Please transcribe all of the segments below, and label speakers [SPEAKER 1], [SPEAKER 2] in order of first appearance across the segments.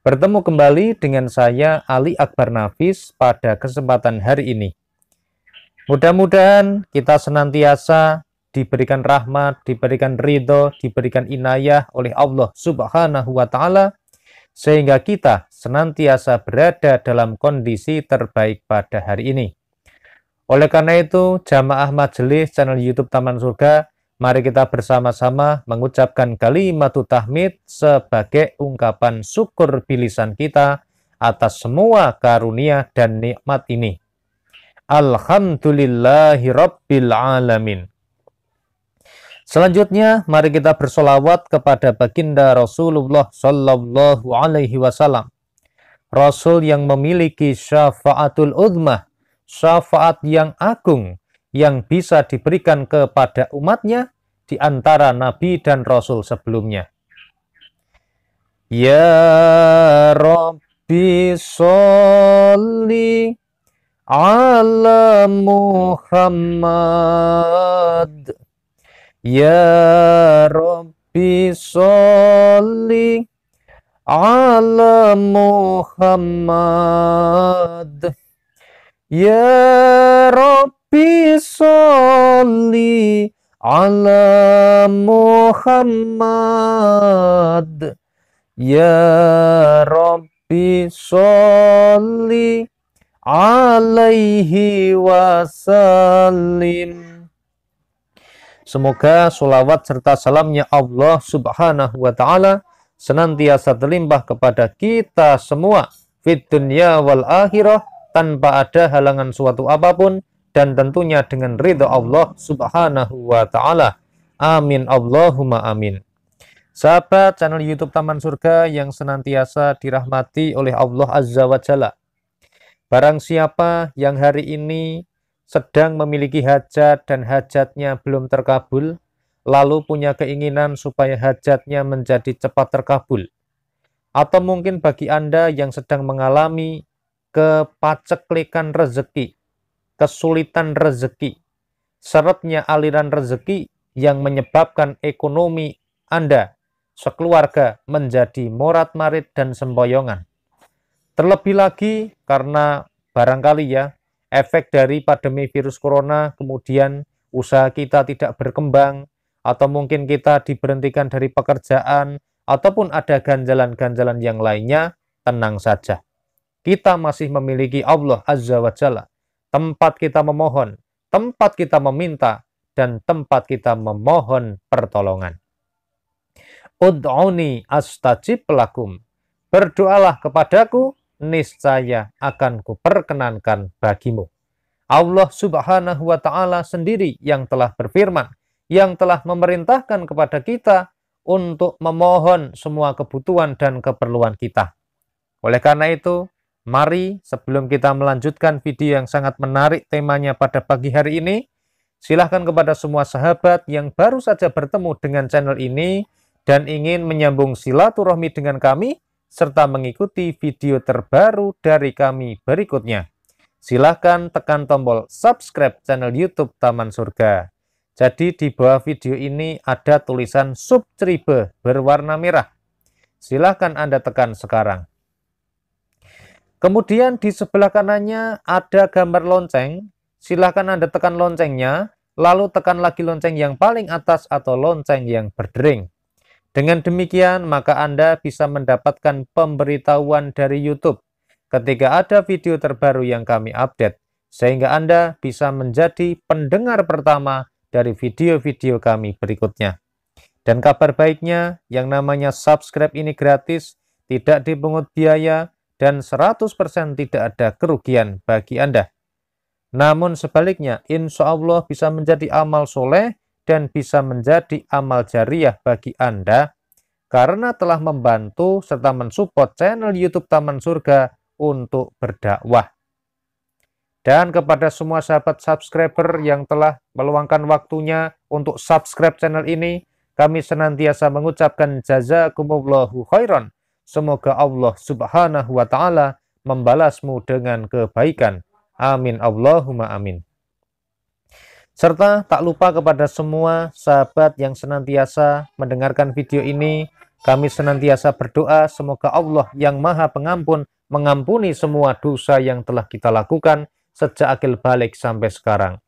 [SPEAKER 1] Bertemu kembali dengan saya Ali Akbar Nafis pada kesempatan hari ini. Mudah-mudahan kita senantiasa diberikan rahmat, diberikan ridho, diberikan inayah oleh Allah Subhanahu wa taala sehingga kita senantiasa berada dalam kondisi terbaik pada hari ini. Oleh karena itu, jamaah majelis channel YouTube Taman Surga Mari kita bersama-sama mengucapkan kalimat tahmid sebagai ungkapan syukur bilisan kita atas semua karunia dan nikmat ini. Alhamdulillahirrabbilalamin. Selanjutnya, mari kita bersolawat kepada baginda Rasulullah Sallallahu Alaihi Wasallam. Rasul yang memiliki syafaatul udmah, syafaat yang agung, yang bisa diberikan kepada umatnya di antara nabi dan rasul sebelumnya. Ya Rabbi sholli ala Muhammad Ya Rabbi sholli ala Muhammad Ya Rabbi Rabbi sholli ala Muhammad Ya Rabbi sholli alaihi wasallim Semoga sholawat serta salamnya Allah subhanahu wa ta'ala senantiasa terlimpah kepada kita semua fit dunia wal akhirah tanpa ada halangan suatu apapun dan tentunya dengan ridho Allah Subhanahu wa taala. Amin Allahumma amin. Sahabat channel YouTube Taman Surga yang senantiasa dirahmati oleh Allah Azza wa Jalla. Barang siapa yang hari ini sedang memiliki hajat dan hajatnya belum terkabul, lalu punya keinginan supaya hajatnya menjadi cepat terkabul. Atau mungkin bagi Anda yang sedang mengalami kepaceklikan rezeki, kesulitan rezeki, seretnya aliran rezeki yang menyebabkan ekonomi Anda sekeluarga menjadi morat-marit dan semboyongan. Terlebih lagi karena barangkali ya efek dari pandemi virus corona kemudian usaha kita tidak berkembang atau mungkin kita diberhentikan dari pekerjaan ataupun ada ganjalan-ganjalan yang lainnya, tenang saja. Kita masih memiliki Allah Azza wa Jalla tempat kita memohon, tempat kita meminta, dan tempat kita memohon pertolongan. Ud'uni astajib lakum. Berdoalah kepadaku, niscaya akan kuperkenankan bagimu. Allah subhanahu wa ta'ala sendiri yang telah berfirman, yang telah memerintahkan kepada kita untuk memohon semua kebutuhan dan keperluan kita. Oleh karena itu, Mari sebelum kita melanjutkan video yang sangat menarik temanya pada pagi hari ini, silahkan kepada semua sahabat yang baru saja bertemu dengan channel ini dan ingin menyambung silaturahmi dengan kami, serta mengikuti video terbaru dari kami berikutnya. Silahkan tekan tombol subscribe channel YouTube Taman Surga. Jadi di bawah video ini ada tulisan subscribe berwarna merah. Silahkan Anda tekan sekarang. Kemudian di sebelah kanannya ada gambar lonceng. Silahkan Anda tekan loncengnya, lalu tekan lagi lonceng yang paling atas atau lonceng yang berdering. Dengan demikian, maka Anda bisa mendapatkan pemberitahuan dari YouTube ketika ada video terbaru yang kami update, sehingga Anda bisa menjadi pendengar pertama dari video-video kami berikutnya. Dan kabar baiknya, yang namanya subscribe ini gratis, tidak dipungut biaya, dan 100% tidak ada kerugian bagi Anda. Namun sebaliknya, insya Allah bisa menjadi amal soleh dan bisa menjadi amal jariah bagi Anda karena telah membantu serta mensupport channel YouTube Taman Surga untuk berdakwah. Dan kepada semua sahabat subscriber yang telah meluangkan waktunya untuk subscribe channel ini, kami senantiasa mengucapkan jazakumullahu khairan Semoga Allah subhanahu wa ta'ala membalasmu dengan kebaikan. Amin. Allahumma amin. Serta tak lupa kepada semua sahabat yang senantiasa mendengarkan video ini, kami senantiasa berdoa semoga Allah yang maha pengampun mengampuni semua dosa yang telah kita lakukan sejak akil balik sampai sekarang.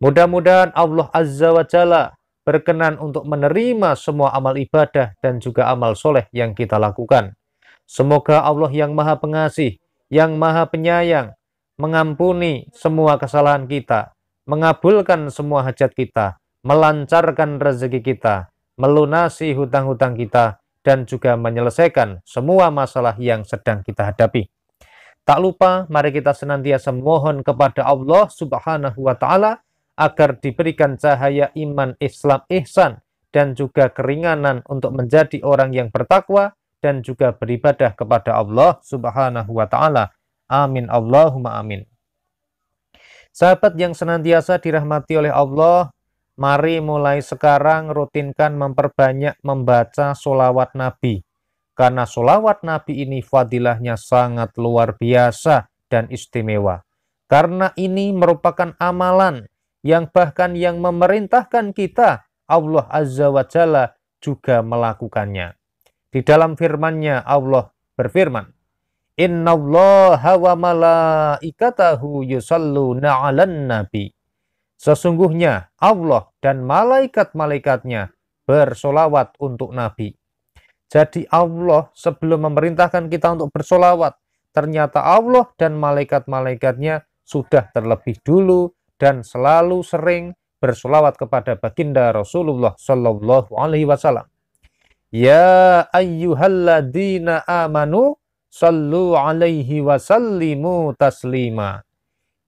[SPEAKER 1] Mudah-mudahan Allah Azza wa Jalla berkenan untuk menerima semua amal ibadah dan juga amal soleh yang kita lakukan. Semoga Allah yang maha pengasih, yang maha penyayang, mengampuni semua kesalahan kita, mengabulkan semua hajat kita, melancarkan rezeki kita, melunasi hutang-hutang kita, dan juga menyelesaikan semua masalah yang sedang kita hadapi. Tak lupa, mari kita senantiasa mohon kepada Allah Subhanahu wa Ta'ala agar diberikan cahaya iman, Islam, ihsan, dan juga keringanan untuk menjadi orang yang bertakwa, dan juga beribadah kepada Allah Subhanahu wa taala. Amin Allahumma amin. Sahabat yang senantiasa dirahmati oleh Allah, mari mulai sekarang rutinkan memperbanyak membaca solawat Nabi. Karena solawat Nabi ini fadilahnya sangat luar biasa dan istimewa. Karena ini merupakan amalan yang bahkan yang memerintahkan kita, Allah Azza wa Jalla juga melakukannya. Di dalam firman-Nya Allah berfirman, "Innallaha wa malaikatahu yusalluna 'alan nabi." Sesungguhnya Allah dan malaikat-malaikatnya bersolawat untuk Nabi. Jadi Allah sebelum memerintahkan kita untuk bersolawat, ternyata Allah dan malaikat-malaikatnya sudah terlebih dulu dan selalu sering bersolawat kepada baginda Rasulullah Shallallahu Alaihi Wasallam. Ya ayyuhalladina amanu sallu alaihi wa sallimu taslima.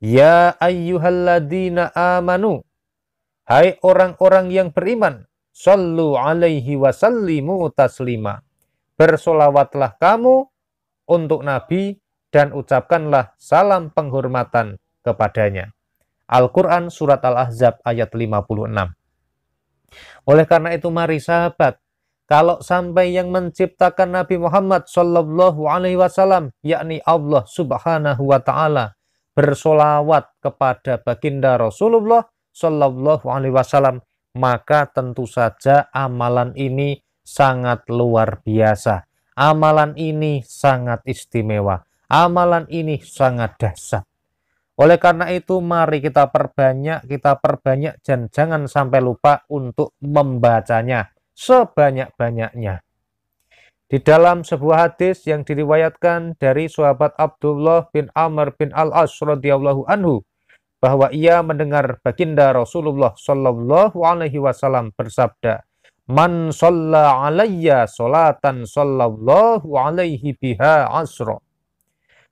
[SPEAKER 1] Ya ayyuhalladina amanu. Hai orang-orang yang beriman, sallu alaihi wa sallimu taslima. Bersolawatlah kamu untuk Nabi dan ucapkanlah salam penghormatan kepadanya. Al-Quran Surat Al-Ahzab ayat 56. Oleh karena itu mari sahabat, kalau sampai yang menciptakan Nabi Muhammad Shallallahu Alaihi Wasallam, yakni Allah Subhanahu Wa Taala, bersolawat kepada baginda Rasulullah Shallallahu Alaihi Wasallam, maka tentu saja amalan ini sangat luar biasa. Amalan ini sangat istimewa. Amalan ini sangat dahsyat. Oleh karena itu, mari kita perbanyak, kita perbanyak, dan jangan sampai lupa untuk membacanya sebanyak-banyaknya. Di dalam sebuah hadis yang diriwayatkan dari sahabat Abdullah bin Amr bin Al-As radhiyallahu anhu bahwa ia mendengar baginda Rasulullah sallallahu alaihi wasallam bersabda, "Man shalla alayya salatan sallallahu alaihi biha asra."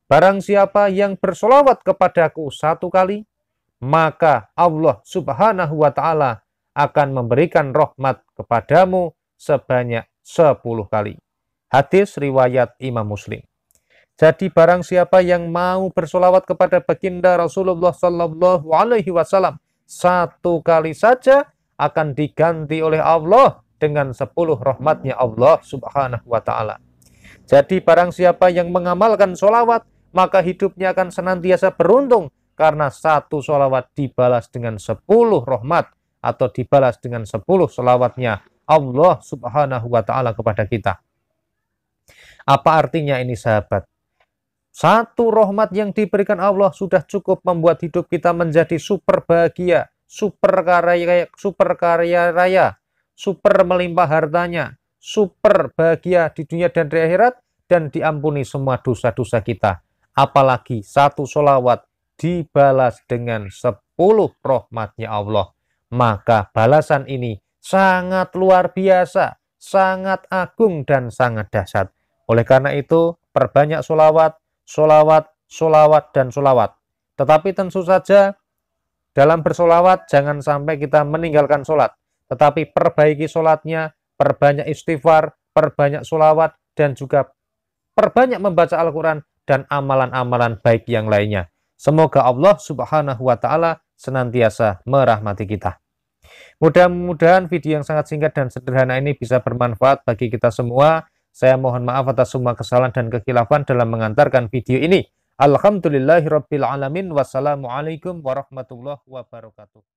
[SPEAKER 1] Barang siapa yang bersolawat kepadaku satu kali, maka Allah subhanahu wa ta'ala akan memberikan rahmat kepadamu sebanyak sepuluh kali. Hadis riwayat Imam Muslim. Jadi barang siapa yang mau bersolawat kepada baginda Rasulullah Sallallahu Alaihi Wasallam satu kali saja akan diganti oleh Allah dengan sepuluh rahmatnya Allah Subhanahu Wa Taala. Jadi barang siapa yang mengamalkan solawat maka hidupnya akan senantiasa beruntung karena satu solawat dibalas dengan sepuluh rahmat atau dibalas dengan 10 selawatnya Allah subhanahu wa ta'ala kepada kita. Apa artinya ini sahabat? Satu rahmat yang diberikan Allah sudah cukup membuat hidup kita menjadi super bahagia, super karya, super karya raya, super melimpah hartanya, super bahagia di dunia dan di akhirat, dan diampuni semua dosa-dosa kita. Apalagi satu solawat dibalas dengan sepuluh rahmatnya Allah maka balasan ini sangat luar biasa, sangat agung dan sangat dahsyat. Oleh karena itu, perbanyak solawat, solawat, solawat, dan solawat. Tetapi tentu saja dalam bersolawat jangan sampai kita meninggalkan sholat. Tetapi perbaiki sholatnya, perbanyak istighfar, perbanyak solawat, dan juga perbanyak membaca Al-Quran dan amalan-amalan baik yang lainnya. Semoga Allah subhanahu wa ta'ala senantiasa merahmati kita. Mudah-mudahan video yang sangat singkat dan sederhana ini bisa bermanfaat bagi kita semua. Saya mohon maaf atas semua kesalahan dan kekhilafan dalam mengantarkan video ini. Alhamdulillahirrabbilalamin. Wassalamualaikum warahmatullahi wabarakatuh.